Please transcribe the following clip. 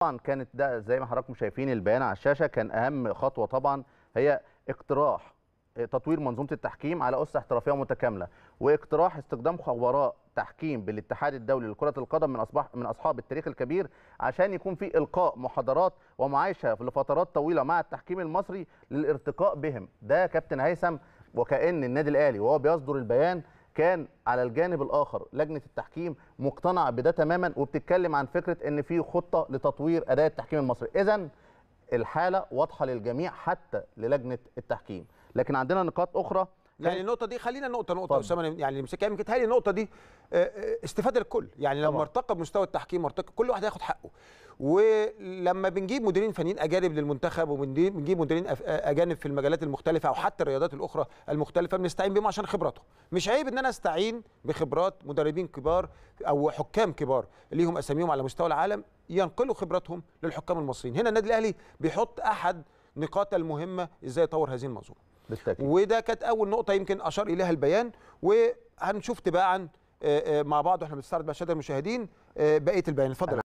طبعا كانت ده زي ما حضراتكم شايفين البيان على الشاشه كان اهم خطوه طبعا هي اقتراح آه، تطوير منظومه التحكيم على اسس احترافيه متكامله واقتراح استخدام خبراء تحكيم بالاتحاد الدولي لكره القدم من اصبح من اصحاب التاريخ الكبير عشان يكون في القاء محاضرات ومعايشه لفترات طويله مع التحكيم المصري للارتقاء بهم ده كابتن هيثم وكان النادي الاهلي وهو بيصدر البيان كان على الجانب الاخر لجنه التحكيم مقتنعه بده تماما وبتتكلم عن فكره ان في خطه لتطوير اداء التحكيم المصري اذا الحاله واضحه للجميع حتى للجنه التحكيم لكن عندنا نقاط اخرى يعني النقطه دي خلينا نقطه نقطه اسامه يعني مسكها يمكن هذه النقطه دي آه، آه، استفاده الكل يعني لما ارتقى بمستوى التحكيم ارتقى كل واحد هياخد حقه ولما بنجيب مديرين فنيين اجانب للمنتخب وبنجيب مديرين آه، اجانب في المجالات المختلفه او حتى الرياضات الاخرى المختلفه بنستعين بهم عشان خبراتهم مش عيب ان انا استعين بخبرات مدربين كبار او حكام كبار ليهم اساميهم على مستوى العالم ينقلوا خبراتهم للحكام المصريين هنا النادي الاهلي بيحط احد نقاط المهمه ازاي يطور هذه المنظومه بالتأكيد. وده كانت اول نقطه يمكن اشار اليها البيان وهنشوف تباعا آه، آه، مع بعض واحنا بنستعرض بقى المشاهدين آه، بقيه البيان اتفضل